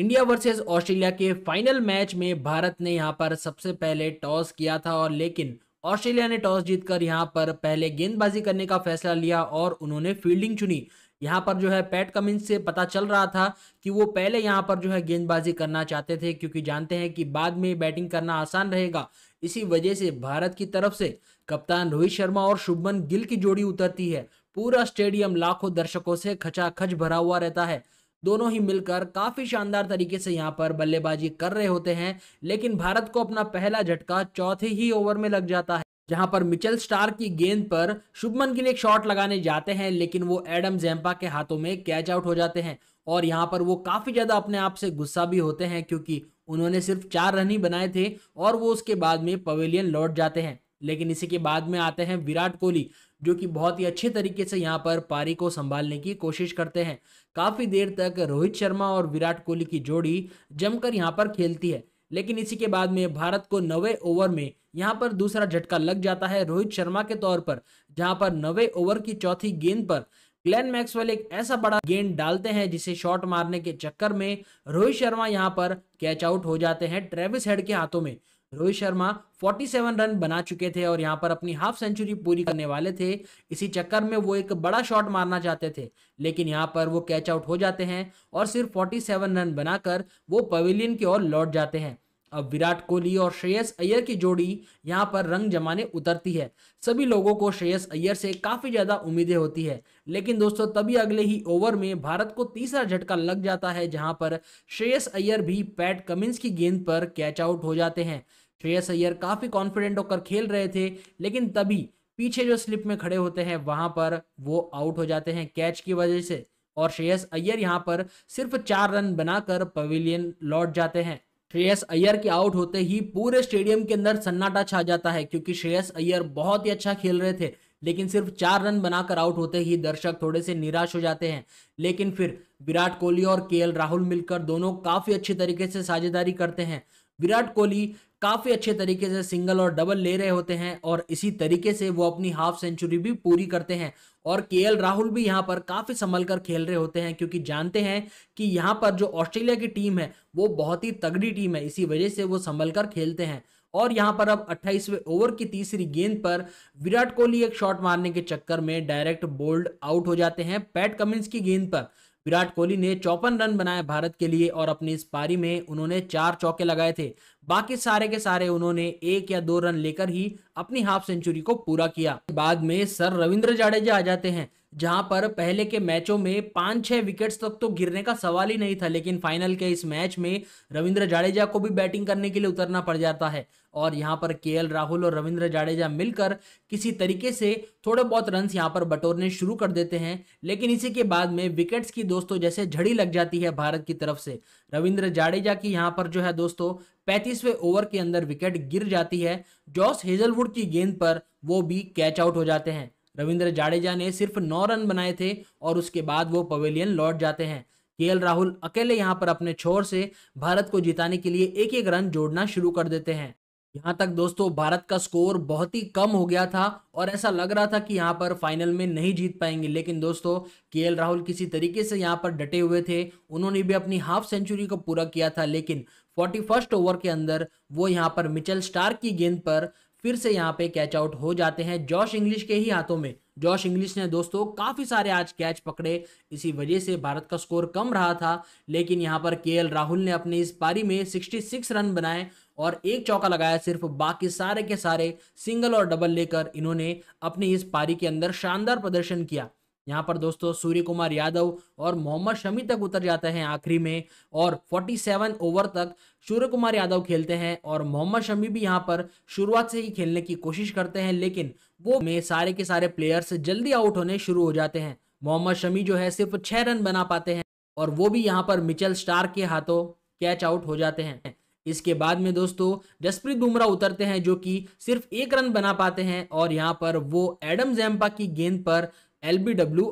India versus Australia के final match में भारत ने यहाँ पर सबसे पहले टॉस किया था और लेकिन ऑस्ट्रेलिया ने टॉस जीतकर यहाँ पर पहले गेंदबाजी करने का फैसला लिया और उन्होंने फील्डिंग चुनी यहाँ पर जो है पैट कमिंस से पता चल रहा था कि वो पहले यहाँ पर जो है गेंदबाजी करना चाहते थे क्योंकि जानते हैं कि बाद में बैटिंग करना आसान रहेगा इसी वजह से भारत की तरफ से कप्तान रोहित शर्मा और शुभमन गिल की जोड़ी उतरती है पूरा स्टेडियम लाखों दर्शकों से खचाखच भरा हुआ रहता है दोनों ही मिलकर काफ़ी शानदार तरीके से यहाँ पर बल्लेबाजी कर रहे होते हैं लेकिन भारत को अपना पहला झटका चौथे ही ओवर में लग जाता है जहां पर मिचेल स्टार की गेंद पर शुभमन के लिए एक शॉट लगाने जाते हैं लेकिन वो एडम जैम्पा के हाथों में कैच आउट हो जाते हैं और यहाँ पर वो काफ़ी ज़्यादा अपने आप से गुस्सा भी होते हैं क्योंकि उन्होंने सिर्फ चार रन ही बनाए थे और वो उसके बाद में पवेलियन लौट जाते हैं लेकिन इसी के बाद में आते हैं विराट कोहली जो कि बहुत ही अच्छे तरीके से यहाँ पर पारी को संभालने की कोशिश करते हैं काफ़ी देर तक रोहित शर्मा और विराट कोहली की जोड़ी जमकर यहाँ पर खेलती है लेकिन इसी के बाद में भारत को नवे ओवर में यहाँ पर दूसरा झटका लग जाता है रोहित शर्मा के तौर पर जहाँ पर नवे ओवर की चौथी गेंद पर ग्लैन मैक्सवेल एक ऐसा बड़ा गेंद डालते हैं जिसे शॉट मारने के चक्कर में रोहित शर्मा यहाँ पर कैच आउट हो जाते हैं ट्रेविस हेड के हाथों में रोहित शर्मा 47 रन बना चुके थे और यहाँ पर अपनी हाफ सेंचुरी पूरी करने वाले थे इसी चक्कर में वो एक बड़ा शॉट मारना चाहते थे लेकिन यहाँ पर वो कैच आउट हो जाते हैं और सिर्फ 47 रन बनाकर वो पवेलियन की ओर लौट जाते हैं अब विराट कोहली और श्रेयस अय्यर की जोड़ी यहाँ पर रंग जमाने उतरती है सभी लोगों को श्रेयस अय्यर से काफ़ी ज़्यादा उम्मीदें होती है लेकिन दोस्तों तभी अगले ही ओवर में भारत को तीसरा झटका लग जाता है जहाँ पर श्रेयस अय्यर भी पैट कमिंस की गेंद पर कैच आउट हो जाते हैं श्रेयस अय्यर काफ़ी कॉन्फिडेंट होकर खेल रहे थे लेकिन तभी पीछे जो स्लिप में खड़े होते हैं वहां पर वो आउट हो जाते हैं कैच की वजह से और श्रेयस अय्यर यहाँ पर सिर्फ चार रन बनाकर पवेलियन लौट जाते हैं श्रेयस अय्यर के आउट होते ही पूरे स्टेडियम के अंदर सन्नाटा छा जाता है क्योंकि श्रेयस अय्यर बहुत ही अच्छा खेल रहे थे लेकिन सिर्फ चार रन बनाकर आउट होते ही दर्शक थोड़े से निराश हो जाते हैं लेकिन फिर विराट कोहली और के राहुल मिलकर दोनों काफ़ी अच्छे तरीके से साझेदारी करते हैं विराट कोहली काफ़ी अच्छे तरीके से सिंगल और डबल ले रहे होते हैं और इसी तरीके से वो अपनी हाफ सेंचुरी भी पूरी करते हैं और के राहुल भी यहाँ पर काफ़ी संभल कर खेल रहे होते हैं क्योंकि जानते हैं कि यहाँ पर जो ऑस्ट्रेलिया की टीम है वो बहुत ही तगड़ी टीम है इसी वजह से वो संभल कर खेलते हैं और यहाँ पर अब 28वें ओवर की तीसरी गेंद पर विराट कोहली एक शॉट मारने के चक्कर में डायरेक्ट बोल्ड आउट हो जाते हैं पैट कमिंस की गेंद पर विराट कोहली ने चौपन रन बनाए भारत के लिए और अपनी इस पारी में उन्होंने चार चौके लगाए थे बाकी सारे के सारे उन्होंने एक या दो रन लेकर ही अपनी हाफ सेंचुरी को पूरा किया बाद में सर रविंद्र जाडेजा आ जाते हैं जहां पर पहले के मैचों में पाँच छः विकेट्स तक तो गिरने का सवाल ही नहीं था लेकिन फाइनल के इस मैच में रविंद्र जाडेजा को भी बैटिंग करने के लिए उतरना पड़ जाता है और यहां पर के राहुल और रविंद्र जाडेजा मिलकर किसी तरीके से थोड़े बहुत रन यहां पर बटोरने शुरू कर देते हैं लेकिन इसी के बाद में विकेट्स की दोस्तों जैसे झड़ी लग जाती है भारत की तरफ से रविंद्र जाडेजा की यहां पर जो है दोस्तों पैंतीसवें ओवर के अंदर विकेट गिर जाती है जॉस हेजलवुड की गेंद पर वो भी कैच आउट हो जाते हैं रविंद्र जाडेजा ने सिर्फ नौ रन बनाए थे और उसके बाद वो पवेलियन लौट जाते हैं के राहुल अकेले यहाँ पर अपने छोर से भारत को जिताने के लिए एक एक रन जोड़ना शुरू कर देते हैं यहाँ तक दोस्तों भारत का स्कोर बहुत ही कम हो गया था और ऐसा लग रहा था कि यहाँ पर फाइनल में नहीं जीत पाएंगे लेकिन दोस्तों के राहुल किसी तरीके से यहाँ पर डटे हुए थे उन्होंने भी अपनी हाफ सेंचुरी को पूरा किया था लेकिन फोर्टी ओवर के अंदर वो यहाँ पर मिचल स्टार की गेंद पर फिर से यहाँ पे कैच आउट हो जाते हैं जॉश इंग्लिश के ही हाथों में जॉश इंग्लिश ने दोस्तों काफ़ी सारे आज कैच पकड़े इसी वजह से भारत का स्कोर कम रहा था लेकिन यहाँ पर के राहुल ने अपनी इस पारी में 66 रन बनाए और एक चौका लगाया सिर्फ बाकी सारे के सारे सिंगल और डबल लेकर इन्होंने अपनी इस पारी के अंदर शानदार प्रदर्शन किया यहाँ पर दोस्तों सूर्य कुमार यादव और मोहम्मद शमी तक उतर जाते हैं आखिरी में और 47 ओवर तक सूर्य कुमार यादव खेलते हैं और मोहम्मद शमी भी यहाँ पर शुरुआत से ही खेलने की कोशिश करते हैं लेकिन वो में सारे के सारे प्लेयर्स जल्दी आउट होने शुरू हो जाते हैं मोहम्मद शमी जो है सिर्फ छह रन बना पाते हैं और वो भी यहाँ पर मिचल स्टार के हाथों कैच आउट हो जाते हैं इसके बाद में दोस्तों जसप्रीत बुमराह उतरते हैं जो कि सिर्फ एक रन बना पाते हैं और यहाँ पर वो एडम जैम्पा की गेंद पर एल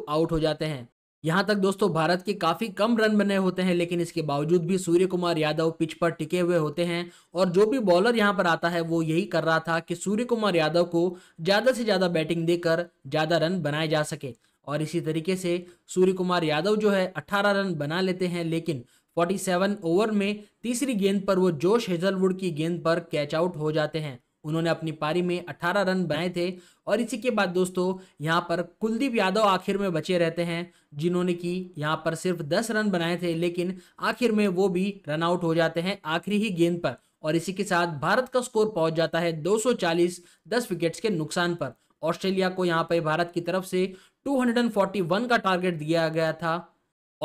आउट हो जाते हैं यहां तक दोस्तों भारत के काफी कम रन बने होते हैं लेकिन इसके बावजूद भी सूर्य कुमार यादव पिच पर टिके हुए होते हैं और जो भी बॉलर यहां पर आता है वो यही कर रहा था कि सूर्य कुमार यादव को ज्यादा से ज्यादा बैटिंग देकर ज्यादा रन बनाए जा सके और इसी तरीके से सूर्य कुमार यादव जो है अट्ठारह रन बना लेते हैं लेकिन 47 ओवर में तीसरी गेंद पर वो जोश हेजलवुड की गेंद पर कैच आउट हो जाते हैं उन्होंने अपनी पारी में 18 रन बनाए थे और इसी के बाद दोस्तों यहाँ पर कुलदीप यादव आखिर में बचे रहते हैं जिन्होंने कि यहाँ पर सिर्फ 10 रन बनाए थे लेकिन आखिर में वो भी रन आउट हो जाते हैं आखिरी ही गेंद पर और इसी के साथ भारत का स्कोर पहुंच जाता है 240 10 विकेट्स के नुकसान पर ऑस्ट्रेलिया को यहाँ पर भारत की तरफ से टू का टारगेट दिया गया था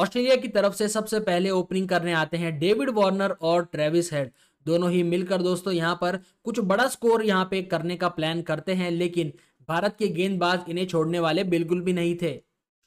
ऑस्ट्रेलिया की तरफ से सबसे पहले ओपनिंग करने आते हैं डेविड वार्नर और ट्रेविस हेड दोनों ही मिलकर दोस्तों यहाँ पर कुछ बड़ा स्कोर यहाँ पे करने का प्लान करते हैं लेकिन भारत के गेंदबाज इन्हें छोड़ने वाले बिल्कुल भी नहीं थे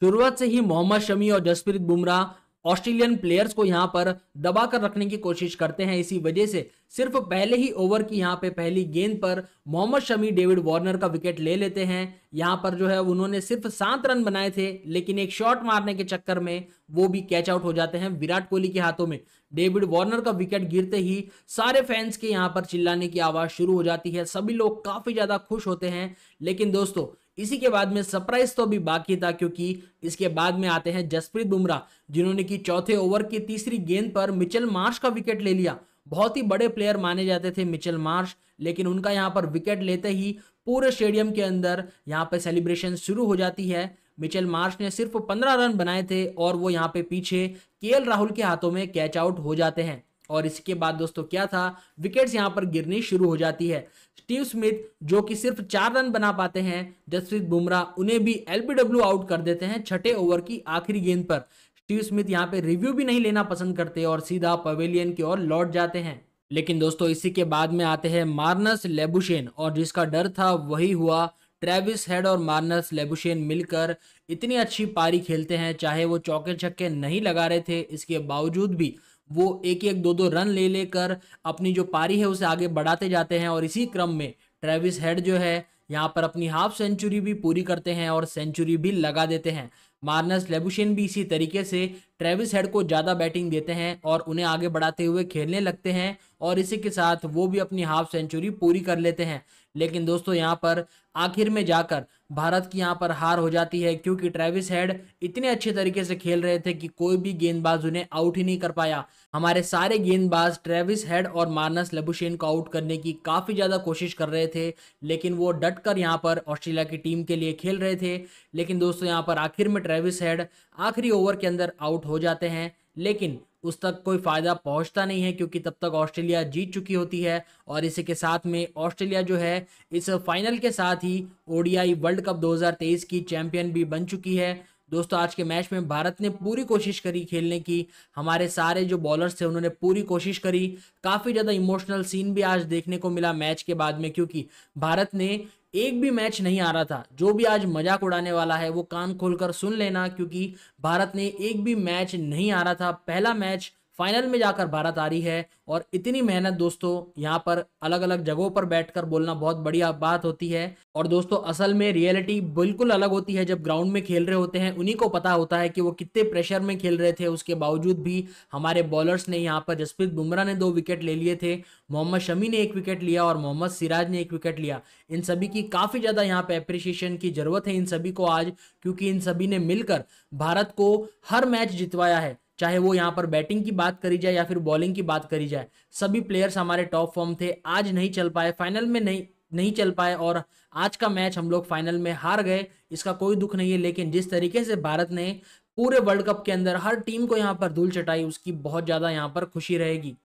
शुरुआत से ही मोहम्मद शमी और जसप्रीत बुमराह ऑस्ट्रेलियन प्लेयर्स को यहाँ पर दबाकर रखने की कोशिश करते हैं इसी वजह से सिर्फ पहले ही ओवर की यहाँ पे पहली गेंद पर मोहम्मद शमी डेविड वार्नर का विकेट ले लेते हैं यहाँ पर जो है उन्होंने सिर्फ सात रन बनाए थे लेकिन एक शॉट मारने के चक्कर में वो भी कैच आउट हो जाते हैं विराट कोहली के हाथों में डेविड वार्नर का विकेट गिरते ही सारे फैंस के यहाँ पर चिल्लाने की आवाज़ शुरू हो जाती है सभी लोग काफ़ी ज़्यादा खुश होते हैं लेकिन दोस्तों इसी के बाद में सरप्राइज तो अभी बाकी था क्योंकि इसके बाद में आते हैं जसप्रीत बुमराह जिन्होंने की चौथे ओवर की तीसरी गेंद पर मिचेल मार्श का विकेट ले लिया बहुत ही बड़े प्लेयर माने जाते थे मिचेल मार्श लेकिन उनका यहाँ पर विकेट लेते ही पूरे स्टेडियम के अंदर यहाँ पर सेलिब्रेशन शुरू हो जाती है मिचेल मार्श ने सिर्फ पंद्रह रन बनाए थे और वो यहाँ पे पीछे के राहुल के हाथों में कैच आउट हो जाते हैं और इसके बाद दोस्तों क्या था विकेट्स यहां पर गिरनी शुरू हो जाती है स्टीव स्मिथ जो कि सिर्फ चार रन बना पाते हैं जसप्रीत बुमराह उन्हें भी एलबीडब्ल्यू आउट कर देते हैं छठे ओवर की आखिरी गेंद पर स्टीव स्मिथ यहां पे रिव्यू भी नहीं लेना पसंद करते और सीधा पवेलियन की ओर लौट जाते हैं लेकिन दोस्तों इसी के बाद में आते हैं मार्नस लेबुशेन और जिसका डर था वही हुआ ट्रेविस हेड और मार्नस लेबुशेन मिलकर इतनी अच्छी पारी खेलते हैं चाहे वो चौके छक्के नहीं लगा रहे थे इसके बावजूद भी वो एक एक दो दो रन ले लेकर अपनी जो पारी है उसे आगे बढ़ाते जाते हैं और इसी क्रम में ट्रेविस हेड जो है यहाँ पर अपनी हाफ सेंचुरी भी पूरी करते हैं और सेंचुरी भी लगा देते हैं मार्नस लेबुशेन भी इसी तरीके से ट्रेविस हेड को ज़्यादा बैटिंग देते हैं और उन्हें आगे बढ़ाते हुए खेलने लगते हैं और इसी के साथ वो भी अपनी हाफ सेंचुरी पूरी कर लेते हैं लेकिन दोस्तों यहाँ पर आखिर में जाकर भारत की यहाँ पर हार हो जाती है क्योंकि ट्रेविस हेड इतने अच्छे तरीके से खेल रहे थे कि कोई भी गेंदबाज उन्हें आउट ही नहीं कर पाया हमारे सारे गेंदबाज ट्रेविस हेड और मार्नस लेबुशेन को आउट करने की काफ़ी ज़्यादा कोशिश कर रहे थे लेकिन वो डट कर यहाँ पर ऑस्ट्रेलिया की टीम के लिए खेल रहे थे लेकिन दोस्तों यहाँ पर आखिर में ट्रेविस हेड आखिरी ओवर के अंदर आउट हो जाते हैं लेकिन उस तक कोई फ़ायदा पहुंचता नहीं है क्योंकि तब तक ऑस्ट्रेलिया जीत चुकी होती है और इसी के साथ में ऑस्ट्रेलिया जो है इस फाइनल के साथ ही ओडीआई वर्ल्ड कप 2023 की चैंपियन भी बन चुकी है दोस्तों आज के मैच में भारत ने पूरी कोशिश करी खेलने की हमारे सारे जो बॉलर्स थे उन्होंने पूरी कोशिश करी काफ़ी ज़्यादा इमोशनल सीन भी आज देखने को मिला मैच के बाद में क्योंकि भारत ने एक भी मैच नहीं आ रहा था जो भी आज मजाक उड़ाने वाला है वो कान खोलकर सुन लेना क्योंकि भारत ने एक भी मैच नहीं आ रहा था पहला मैच फाइनल में जाकर भारत आ रही है और इतनी मेहनत दोस्तों यहाँ पर अलग अलग जगहों पर बैठकर बोलना बहुत बढ़िया बात होती है और दोस्तों असल में रियलिटी बिल्कुल अलग होती है जब ग्राउंड में खेल रहे होते हैं उन्हीं को पता होता है कि वो कितने प्रेशर में खेल रहे थे उसके बावजूद भी हमारे बॉलर्स ने यहाँ पर जसप्रीत बुमराह ने दो विकेट ले लिए थे मोहम्मद शमी ने एक विकेट लिया और मोहम्मद सिराज ने एक विकेट लिया इन सभी की काफ़ी ज़्यादा यहाँ पर अप्रिसिएशन की ज़रूरत है इन सभी को आज क्योंकि इन सभी ने मिलकर भारत को हर मैच जितवाया है चाहे वो यहाँ पर बैटिंग की बात करी जाए या फिर बॉलिंग की बात करी जाए सभी प्लेयर्स हमारे टॉप फॉर्म थे आज नहीं चल पाए फाइनल में नहीं नहीं चल पाए और आज का मैच हम लोग फाइनल में हार गए इसका कोई दुख नहीं है लेकिन जिस तरीके से भारत ने पूरे वर्ल्ड कप के अंदर हर टीम को यहाँ पर धूल चटाई उसकी बहुत ज़्यादा यहाँ पर खुशी रहेगी